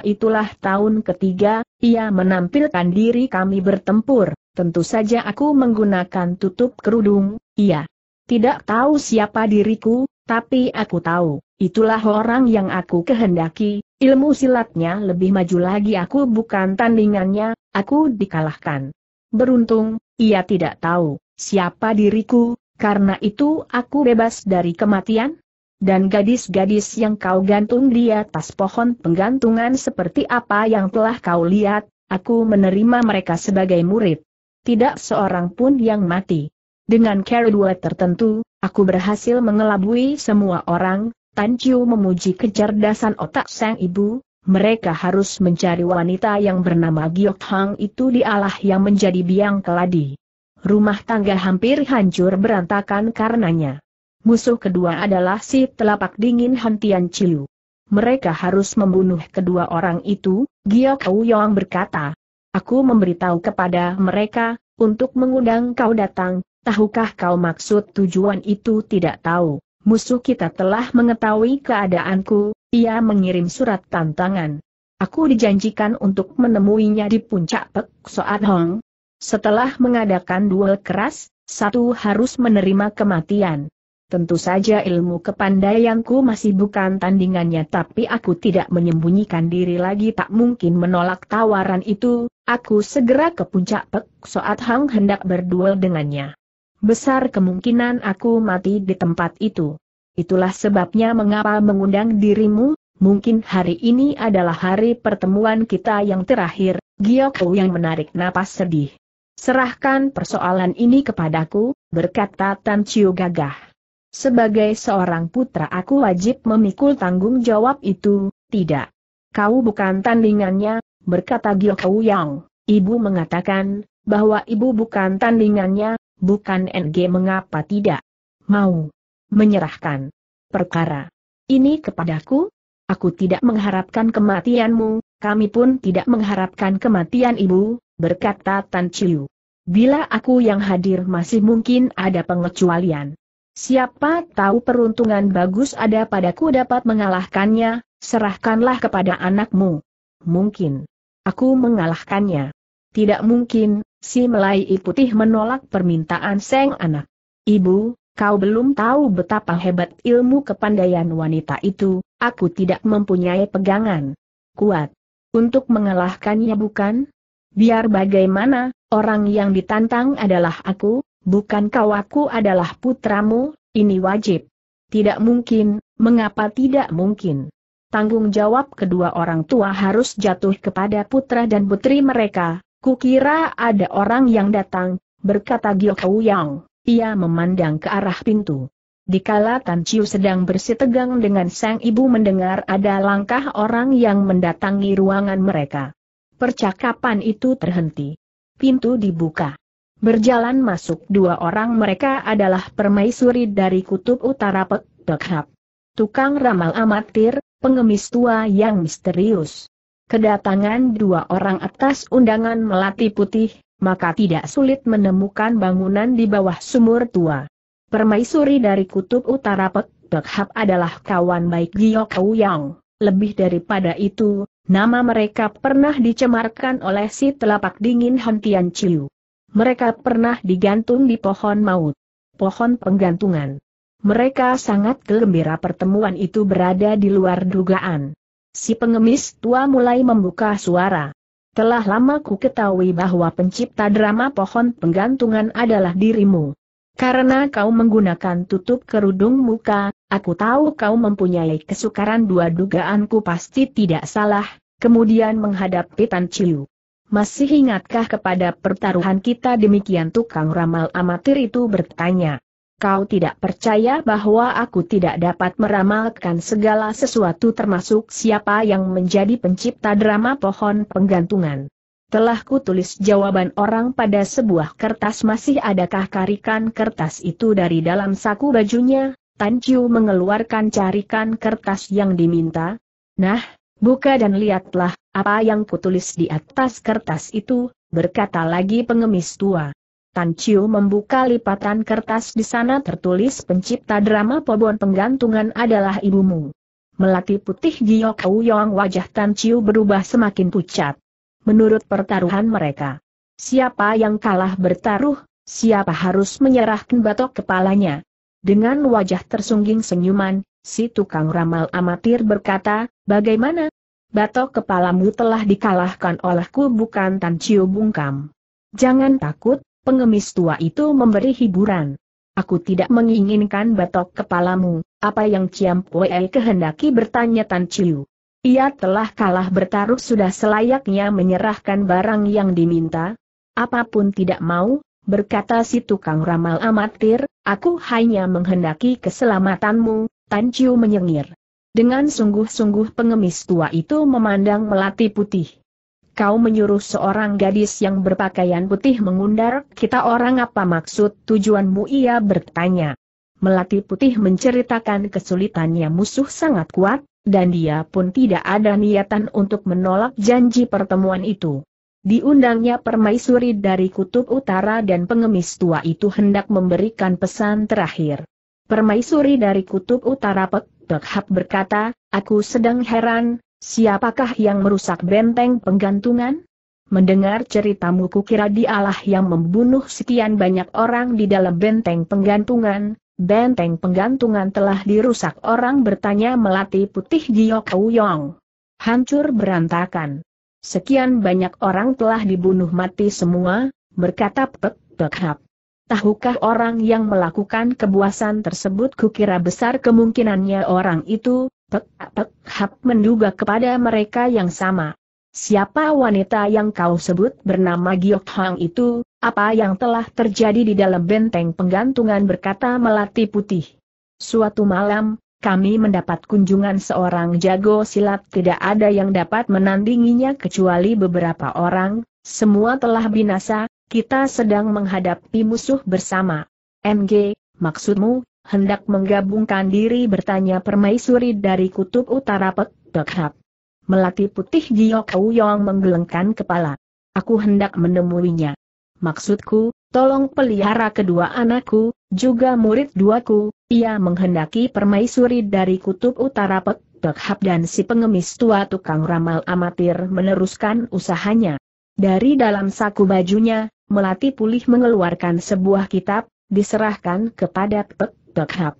itulah tahun ketiga, ia menampilkan diri kami bertempur, tentu saja aku menggunakan tutup kerudung, ia Tidak tahu siapa diriku, tapi aku tahu, itulah orang yang aku kehendaki, ilmu silatnya lebih maju lagi aku bukan tandingannya, aku dikalahkan. Beruntung, ia tidak tahu, siapa diriku, karena itu aku bebas dari kematian? dan gadis-gadis yang kau gantung di atas pohon penggantungan seperti apa yang telah kau lihat, aku menerima mereka sebagai murid. Tidak seorang pun yang mati. Dengan dua tertentu, aku berhasil mengelabui semua orang, Tan Chiu memuji kecerdasan otak sang ibu, mereka harus mencari wanita yang bernama Giok Hang itu di Allah yang menjadi biang keladi. Rumah tangga hampir hancur berantakan karenanya. Musuh kedua adalah si telapak dingin Hantian Chiu. Mereka harus membunuh kedua orang itu, Gia Kau Yong berkata. Aku memberitahu kepada mereka, untuk mengundang kau datang, tahukah kau maksud tujuan itu tidak tahu. Musuh kita telah mengetahui keadaanku, ia mengirim surat tantangan. Aku dijanjikan untuk menemuinya di puncak Pek Soat Hong. Setelah mengadakan duel keras, satu harus menerima kematian. Tentu saja ilmu kepandaianku masih bukan tandingannya tapi aku tidak menyembunyikan diri lagi tak mungkin menolak tawaran itu, aku segera ke puncak Pek Soat Hang hendak berduel dengannya. Besar kemungkinan aku mati di tempat itu. Itulah sebabnya mengapa mengundang dirimu, mungkin hari ini adalah hari pertemuan kita yang terakhir, Giyoko yang menarik napas sedih. Serahkan persoalan ini kepadaku, berkata Tan Chiu gagah. Sebagai seorang putra aku wajib memikul tanggung jawab itu, tidak. Kau bukan tandingannya, berkata Gyokou Yang. Ibu mengatakan, bahwa ibu bukan tandingannya, bukan NG mengapa tidak. Mau menyerahkan perkara ini kepadaku? Aku tidak mengharapkan kematianmu, kami pun tidak mengharapkan kematian ibu, berkata Tan Chiu. Bila aku yang hadir masih mungkin ada pengecualian. Siapa tahu peruntungan bagus ada padaku dapat mengalahkannya, serahkanlah kepada anakmu. Mungkin. Aku mengalahkannya. Tidak mungkin, si Melai Putih menolak permintaan Seng anak. Ibu, kau belum tahu betapa hebat ilmu kepandaian wanita itu, aku tidak mempunyai pegangan. Kuat. Untuk mengalahkannya bukan? Biar bagaimana, orang yang ditantang adalah aku, bukan kau aku adalah putramu, ini wajib. Tidak mungkin, mengapa tidak mungkin? Tanggung jawab kedua orang tua harus jatuh kepada putra dan putri mereka, kukira ada orang yang datang, berkata Kau Yang. Ia memandang ke arah pintu. Dikala Tan Chiu sedang bersitegang dengan sang ibu mendengar ada langkah orang yang mendatangi ruangan mereka. Percakapan itu terhenti. Pintu dibuka. Berjalan masuk dua orang mereka adalah permaisuri dari kutub utara Pek Tukang ramal amatir, pengemis tua yang misterius. Kedatangan dua orang atas undangan melati putih, maka tidak sulit menemukan bangunan di bawah sumur tua. Permaisuri dari kutub utara Pek adalah kawan baik Gio Kau Yang. Lebih daripada itu, nama mereka pernah dicemarkan oleh si telapak dingin Hantian Chiu. Mereka pernah digantung di pohon maut. Pohon penggantungan. Mereka sangat gembira pertemuan itu berada di luar dugaan. Si pengemis tua mulai membuka suara. Telah lama ku ketahui bahwa pencipta drama pohon penggantungan adalah dirimu. Karena kau menggunakan tutup kerudung muka, aku tahu kau mempunyai kesukaran dua dugaanku pasti tidak salah, kemudian menghadapi Tan Chiu. Masih ingatkah kepada pertaruhan kita demikian tukang ramal amatir itu bertanya. Kau tidak percaya bahwa aku tidak dapat meramalkan segala sesuatu termasuk siapa yang menjadi pencipta drama pohon penggantungan. Telah kutulis jawaban orang pada sebuah kertas masih adakah karikan kertas itu dari dalam saku bajunya, Tan Chiu mengeluarkan carikan kertas yang diminta. Nah, buka dan lihatlah, apa yang kutulis di atas kertas itu, berkata lagi pengemis tua. Tan Chiu membuka lipatan kertas di sana tertulis pencipta drama Pobon Penggantungan adalah ibumu. Melati putih Giok Yong wajah Tan Chiu berubah semakin pucat. Menurut pertaruhan mereka, siapa yang kalah bertaruh, siapa harus menyerahkan batok kepalanya. Dengan wajah tersungging senyuman, si tukang ramal amatir berkata, bagaimana, batok kepalamu telah dikalahkan olehku bukan Tan Chiu bungkam. Jangan takut, pengemis tua itu memberi hiburan. Aku tidak menginginkan batok kepalamu, apa yang Ciam Pue kehendaki bertanya Tan Chiu. Ia telah kalah bertaruh sudah selayaknya menyerahkan barang yang diminta. Apapun tidak mau, berkata si tukang ramal amatir, aku hanya menghendaki keselamatanmu, Tan Chiu menyengir. Dengan sungguh-sungguh pengemis tua itu memandang melati putih. Kau menyuruh seorang gadis yang berpakaian putih mengundar, kita orang apa maksud tujuanmu ia bertanya. Melati putih menceritakan kesulitannya musuh sangat kuat, dan dia pun tidak ada niatan untuk menolak janji pertemuan itu. Diundangnya permaisuri dari kutub utara dan pengemis tua itu hendak memberikan pesan terakhir. Permaisuri dari kutub utara Pek Bekhap berkata, aku sedang heran, siapakah yang merusak benteng penggantungan? Mendengar ceritamu kukira dialah yang membunuh sekian banyak orang di dalam benteng penggantungan, benteng penggantungan telah dirusak orang bertanya melati putih Giok Yong. Hancur berantakan. Sekian banyak orang telah dibunuh mati semua, berkata Pek Tahukah orang yang melakukan kebuasan tersebut kukira besar kemungkinannya orang itu, pek, pek, hap menduga kepada mereka yang sama. Siapa wanita yang kau sebut bernama Giok Hang itu, apa yang telah terjadi di dalam benteng penggantungan berkata melati putih. Suatu malam, kami mendapat kunjungan seorang jago silat tidak ada yang dapat menandinginya kecuali beberapa orang, semua telah binasa, kita sedang menghadapi musuh bersama. MG, maksudmu, hendak menggabungkan diri bertanya permaisuri dari kutub utara Pek, Melati putih Giok Yong menggelengkan kepala. Aku hendak menemuinya. Maksudku, tolong pelihara kedua anakku, juga murid duaku, ia menghendaki permaisuri dari kutub utara Pek, Dekhab dan si pengemis tua tukang ramal amatir meneruskan usahanya. Dari dalam saku bajunya, Melati pulih mengeluarkan sebuah kitab, diserahkan kepada Pek Tok Hap.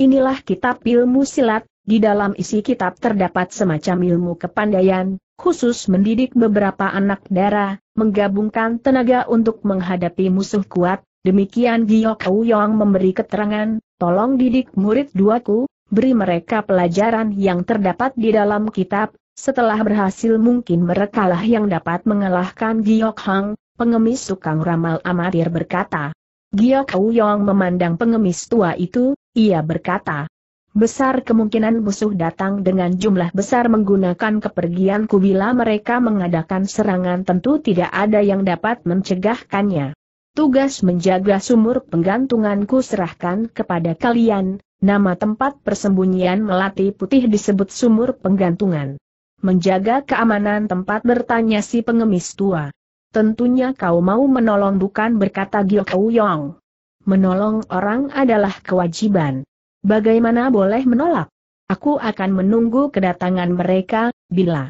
Inilah kitab ilmu silat, di dalam isi kitab terdapat semacam ilmu kepandaian, khusus mendidik beberapa anak dara, menggabungkan tenaga untuk menghadapi musuh kuat, demikian Giok Yong memberi keterangan, tolong didik murid duaku, beri mereka pelajaran yang terdapat di dalam kitab, setelah berhasil mungkin merekalah yang dapat mengalahkan Giok Hang, pengemis tukang ramal amatir berkata. Gia Kau Yong memandang pengemis tua itu, ia berkata. Besar kemungkinan musuh datang dengan jumlah besar menggunakan kepergianku bila mereka mengadakan serangan tentu tidak ada yang dapat mencegahkannya. Tugas menjaga sumur penggantunganku serahkan kepada kalian, nama tempat persembunyian melati putih disebut sumur penggantungan. Menjaga keamanan tempat bertanya si pengemis tua. Tentunya kau mau menolong bukan berkata Gyokou Yong. Menolong orang adalah kewajiban. Bagaimana boleh menolak? Aku akan menunggu kedatangan mereka, bila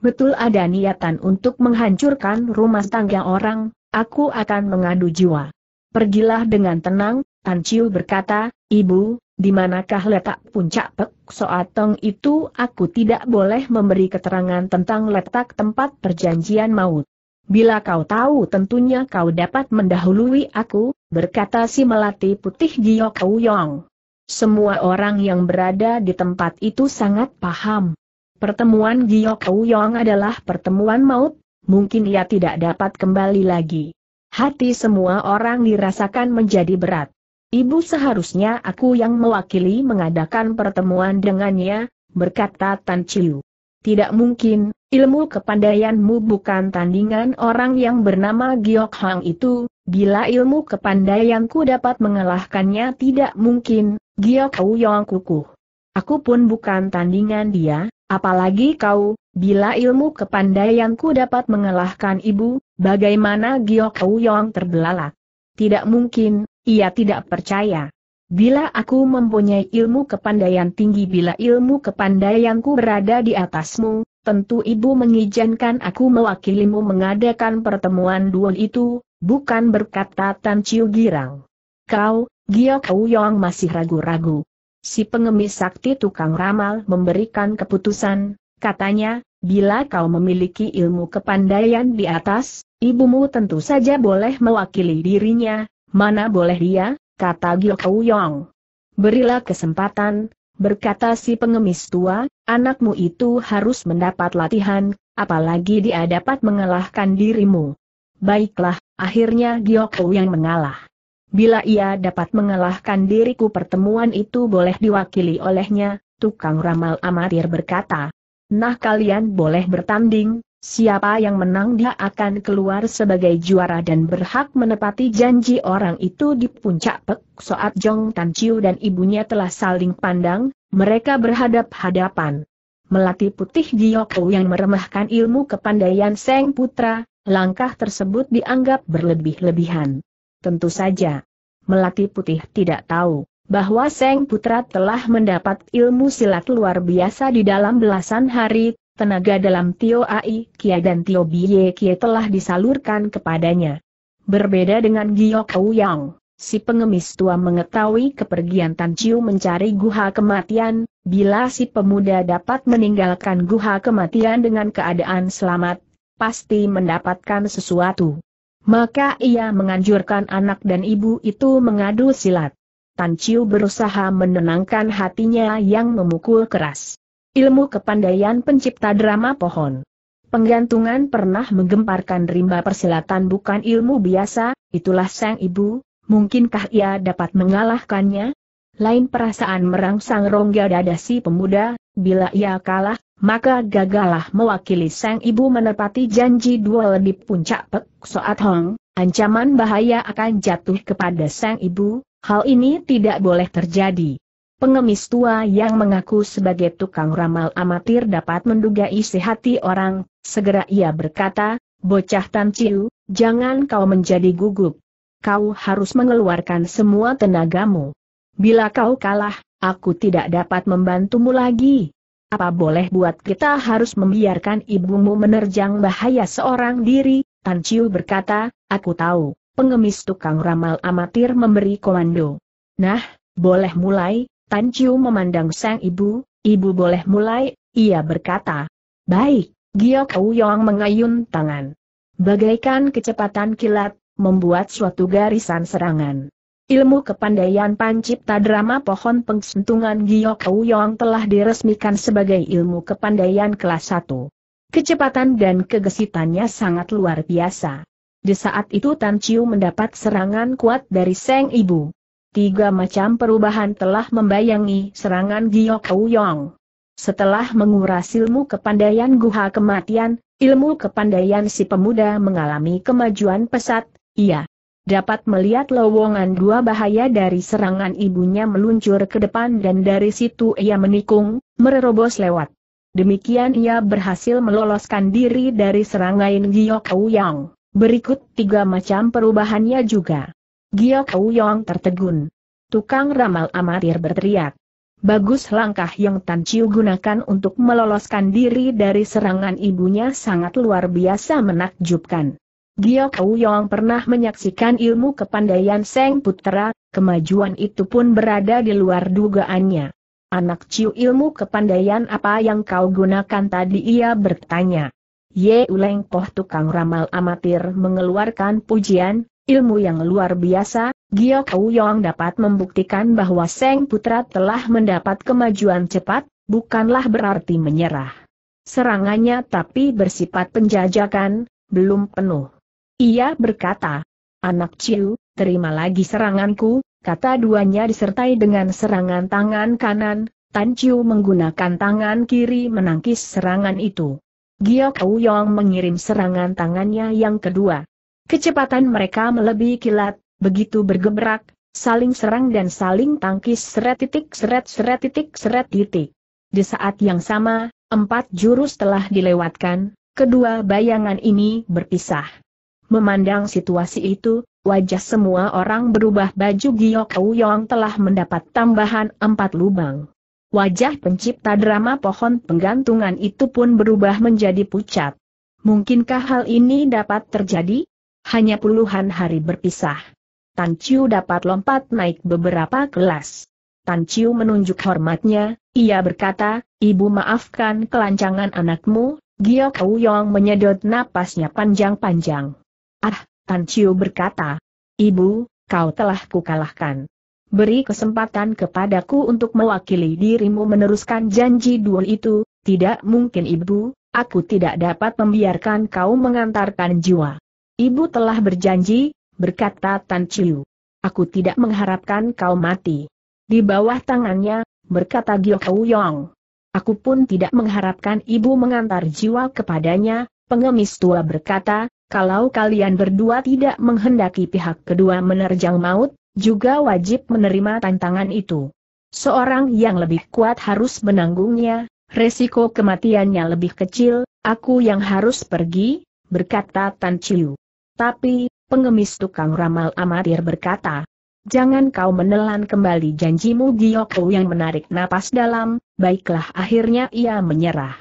betul ada niatan untuk menghancurkan rumah tangga orang, aku akan mengadu jiwa. Pergilah dengan tenang, Tan Chiu berkata, Ibu, di manakah letak puncak Pek Soatong itu aku tidak boleh memberi keterangan tentang letak tempat perjanjian maut. Bila kau tahu tentunya kau dapat mendahului aku, berkata si melati putih Giok Yong. Semua orang yang berada di tempat itu sangat paham. Pertemuan Giok Yong adalah pertemuan maut, mungkin ia tidak dapat kembali lagi. Hati semua orang dirasakan menjadi berat. Ibu seharusnya aku yang mewakili mengadakan pertemuan dengannya, berkata Tan Chiu. Tidak mungkin, Ilmu kepandaianmu bukan tandingan orang yang bernama Giok Hang itu, bila ilmu kepandaianku dapat mengalahkannya tidak mungkin, Giok Hau Yong Kukuh. Aku pun bukan tandingan dia, apalagi kau, bila ilmu kepandaianku dapat mengalahkan ibu, bagaimana Giok Hau Yong terbelalak? Tidak mungkin, ia tidak percaya. Bila aku mempunyai ilmu kepandaian tinggi bila ilmu kepandaianku berada di atasmu, tentu ibu mengizinkan aku mewakilimu mengadakan pertemuan duel itu, bukan berkata Tan Chiu Girang. Kau, Gia Kau Yong masih ragu-ragu. Si pengemis sakti tukang ramal memberikan keputusan, katanya, bila kau memiliki ilmu kepandaian di atas, ibumu tentu saja boleh mewakili dirinya, mana boleh dia, kata Gia Kau Yong. Berilah kesempatan, berkata si pengemis tua, anakmu itu harus mendapat latihan, apalagi dia dapat mengalahkan dirimu. Baiklah, akhirnya Giokou yang mengalah. Bila ia dapat mengalahkan diriku pertemuan itu boleh diwakili olehnya, tukang ramal amatir berkata. Nah kalian boleh bertanding, Siapa yang menang dia akan keluar sebagai juara dan berhak menepati janji orang itu di puncak Pek Soat Jong Tan Chiu dan ibunya telah saling pandang, mereka berhadap-hadapan. Melati putih Giyoko yang meremahkan ilmu kepandaian Seng Putra, langkah tersebut dianggap berlebih-lebihan. Tentu saja. Melati putih tidak tahu bahwa Seng Putra telah mendapat ilmu silat luar biasa di dalam belasan hari, tenaga dalam Tio Ai Kia dan Tio Bie Kia telah disalurkan kepadanya. Berbeda dengan Gio Kau Yang, si pengemis tua mengetahui kepergian Tan Chiu mencari guha kematian, bila si pemuda dapat meninggalkan guha kematian dengan keadaan selamat, pasti mendapatkan sesuatu. Maka ia menganjurkan anak dan ibu itu mengadu silat. Tan Chiu berusaha menenangkan hatinya yang memukul keras. Ilmu kepandaian pencipta drama pohon. Penggantungan pernah menggemparkan rimba persilatan bukan ilmu biasa, itulah sang ibu, mungkinkah ia dapat mengalahkannya? Lain perasaan merangsang rongga dada si pemuda, bila ia kalah, maka gagalah mewakili sang ibu menepati janji dua di puncak Pek Soat Hong, ancaman bahaya akan jatuh kepada sang ibu, hal ini tidak boleh terjadi. Pengemis tua yang mengaku sebagai tukang ramal amatir dapat menduga isi hati orang, segera ia berkata, Bocah Tan Chiu, jangan kau menjadi gugup. Kau harus mengeluarkan semua tenagamu. Bila kau kalah, aku tidak dapat membantumu lagi. Apa boleh buat kita harus membiarkan ibumu menerjang bahaya seorang diri, Tan Chiu berkata, aku tahu, pengemis tukang ramal amatir memberi komando. Nah, boleh mulai, Tan Chiu memandang sang ibu, ibu boleh mulai, ia berkata. Baik, Kau Yong mengayun tangan. Bagaikan kecepatan kilat, membuat suatu garisan serangan. Ilmu kepandaian pancipta drama pohon pengsentungan Kau Yong telah diresmikan sebagai ilmu kepandaian kelas 1. Kecepatan dan kegesitannya sangat luar biasa. Di saat itu Tan Chiu mendapat serangan kuat dari sang ibu tiga macam perubahan telah membayangi serangan Giok Yong. Setelah menguras ilmu kepandaian guha kematian, ilmu kepandaian si pemuda mengalami kemajuan pesat, ia dapat melihat lowongan dua bahaya dari serangan ibunya meluncur ke depan dan dari situ ia menikung, mererobos lewat. Demikian ia berhasil meloloskan diri dari serangan Giok Yong. Berikut tiga macam perubahannya juga. Gio Kau Yong tertegun. Tukang ramal amatir berteriak. Bagus langkah yang Tan Chiu gunakan untuk meloloskan diri dari serangan ibunya sangat luar biasa menakjubkan. Gio Kau Yong pernah menyaksikan ilmu kepandaian Seng Putra, kemajuan itu pun berada di luar dugaannya. Anak Chiu ilmu kepandaian apa yang kau gunakan tadi ia bertanya. Ye Uleng Poh tukang ramal amatir mengeluarkan pujian, ilmu yang luar biasa, Kau Yong dapat membuktikan bahwa Seng Putra telah mendapat kemajuan cepat, bukanlah berarti menyerah. Serangannya tapi bersifat penjajakan, belum penuh. Ia berkata, Anak Ciu, terima lagi seranganku, kata duanya disertai dengan serangan tangan kanan, Tan Ciu menggunakan tangan kiri menangkis serangan itu. Kau Yong mengirim serangan tangannya yang kedua. Kecepatan mereka melebihi kilat, begitu bergebrak, saling serang dan saling tangkis seret titik seret seret titik seret titik. Di saat yang sama, empat jurus telah dilewatkan, kedua bayangan ini berpisah. Memandang situasi itu, wajah semua orang berubah baju Giok Yong telah mendapat tambahan empat lubang. Wajah pencipta drama pohon penggantungan itu pun berubah menjadi pucat. Mungkinkah hal ini dapat terjadi? hanya puluhan hari berpisah. Tan Chiu dapat lompat naik beberapa kelas. Tan Chiu menunjuk hormatnya, ia berkata, Ibu maafkan kelancangan anakmu, Gio Kau Yong menyedot napasnya panjang-panjang. Ah, Tan Chiu berkata, Ibu, kau telah kukalahkan. Beri kesempatan kepadaku untuk mewakili dirimu meneruskan janji duel itu, tidak mungkin ibu, aku tidak dapat membiarkan kau mengantarkan jiwa. Ibu telah berjanji, berkata Tan Chiu. Aku tidak mengharapkan kau mati. Di bawah tangannya, berkata Gyokou Yong. Aku pun tidak mengharapkan ibu mengantar jiwa kepadanya, pengemis tua berkata, kalau kalian berdua tidak menghendaki pihak kedua menerjang maut, juga wajib menerima tantangan itu. Seorang yang lebih kuat harus menanggungnya, resiko kematiannya lebih kecil, aku yang harus pergi, berkata Tan Chiu. Tapi, pengemis tukang ramal amatir berkata, Jangan kau menelan kembali janjimu Giyoko yang menarik napas dalam, baiklah akhirnya ia menyerah.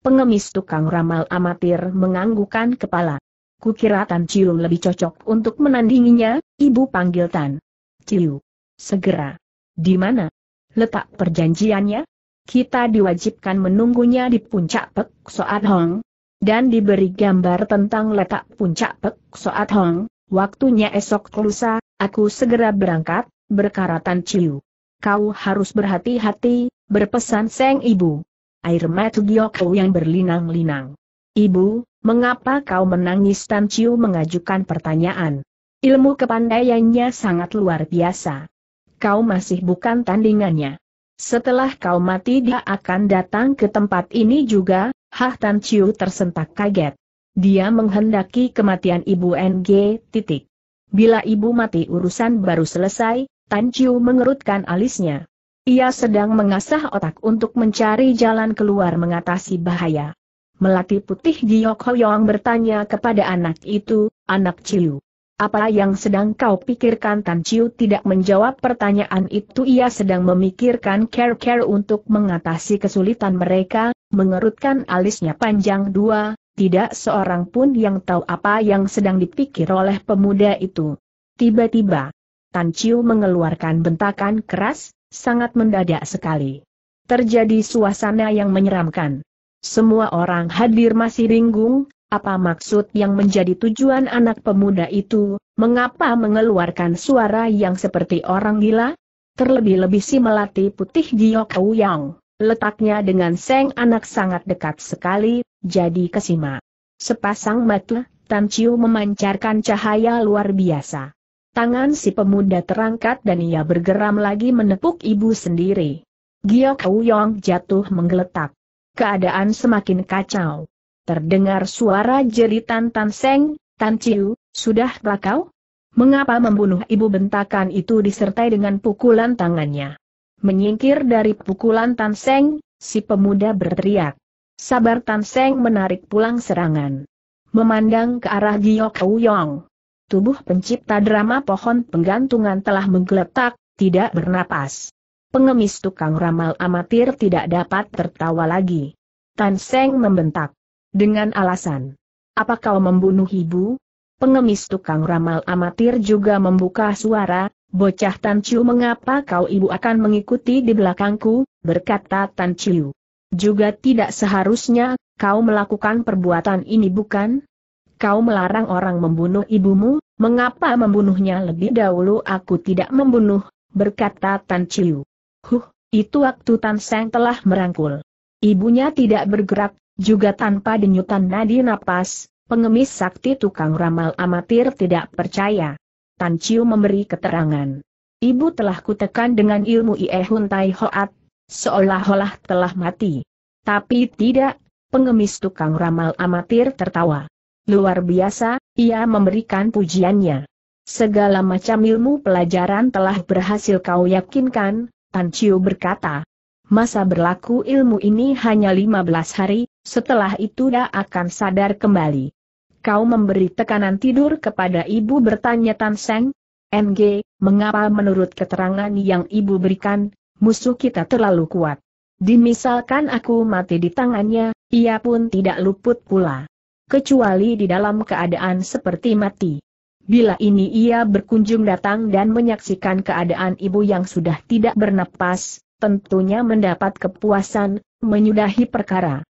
Pengemis tukang ramal amatir menganggukan kepala. Kukira Tan Chiu lebih cocok untuk menandinginya, ibu panggil Tan. Ciu. Segera. Di mana? Letak perjanjiannya? Kita diwajibkan menunggunya di puncak Pek Soat Hong, dan diberi gambar tentang letak puncak Pek Soat Hong, waktunya esok kelusa, aku segera berangkat, berkaratan Ciu. Kau harus berhati-hati, berpesan Seng Ibu. Air mata Gyokou yang berlinang-linang. Ibu, mengapa kau menangis Tan Ciu mengajukan pertanyaan. Ilmu kepandaiannya sangat luar biasa. Kau masih bukan tandingannya. Setelah kau mati dia akan datang ke tempat ini juga, Hah Tan Chiu tersentak kaget. Dia menghendaki kematian Ibu NG, titik. Bila ibu mati urusan baru selesai, Tan Chiu mengerutkan alisnya. Ia sedang mengasah otak untuk mencari jalan keluar mengatasi bahaya. Melati putih Giok Hoyong bertanya kepada anak itu, anak Chiu. Apa yang sedang kau pikirkan Tan Chiu tidak menjawab pertanyaan itu ia sedang memikirkan care-care untuk mengatasi kesulitan mereka, mengerutkan alisnya panjang dua, tidak seorang pun yang tahu apa yang sedang dipikir oleh pemuda itu. Tiba-tiba, Tan Chiu mengeluarkan bentakan keras, sangat mendadak sekali. Terjadi suasana yang menyeramkan. Semua orang hadir masih bingung, apa maksud yang menjadi tujuan anak pemuda itu, mengapa mengeluarkan suara yang seperti orang gila? Terlebih-lebih si melati putih Giok Yang, letaknya dengan seng anak sangat dekat sekali, jadi kesima. Sepasang mata, Tan Chiu memancarkan cahaya luar biasa. Tangan si pemuda terangkat dan ia bergeram lagi menepuk ibu sendiri. Giok Yang jatuh menggeletak. Keadaan semakin kacau. Terdengar suara jeritan Tan Seng, Tan Ciu, sudah kau? Mengapa membunuh ibu bentakan itu disertai dengan pukulan tangannya? Menyingkir dari pukulan Tan Seng, si pemuda berteriak. Sabar Tan Seng menarik pulang serangan. Memandang ke arah Giok Yong. Tubuh pencipta drama pohon penggantungan telah menggeletak, tidak bernapas. Pengemis tukang ramal amatir tidak dapat tertawa lagi. Tan Seng membentak. Dengan alasan. Apa kau membunuh ibu? Pengemis tukang ramal amatir juga membuka suara, bocah Tan Chiu mengapa kau ibu akan mengikuti di belakangku, berkata Tan Chiu. Juga tidak seharusnya, kau melakukan perbuatan ini bukan? Kau melarang orang membunuh ibumu, mengapa membunuhnya lebih dahulu aku tidak membunuh, berkata Tan Chiu. Huh, itu waktu Tan Seng telah merangkul. Ibunya tidak bergerak, juga tanpa denyutan nadi napas, pengemis sakti tukang ramal amatir tidak percaya. Tan Chiu memberi keterangan. Ibu telah kutekan dengan ilmu Ie Tai Hoat, seolah-olah telah mati. Tapi tidak, pengemis tukang ramal amatir tertawa. Luar biasa, ia memberikan pujiannya. Segala macam ilmu pelajaran telah berhasil kau yakinkan, Tan Chiu berkata. Masa berlaku ilmu ini hanya 15 hari, setelah itu dia akan sadar kembali. Kau memberi tekanan tidur kepada ibu bertanya Tan Seng? NG, mengapa menurut keterangan yang ibu berikan, musuh kita terlalu kuat? Dimisalkan aku mati di tangannya, ia pun tidak luput pula. Kecuali di dalam keadaan seperti mati. Bila ini ia berkunjung datang dan menyaksikan keadaan ibu yang sudah tidak bernapas, tentunya mendapat kepuasan, menyudahi perkara.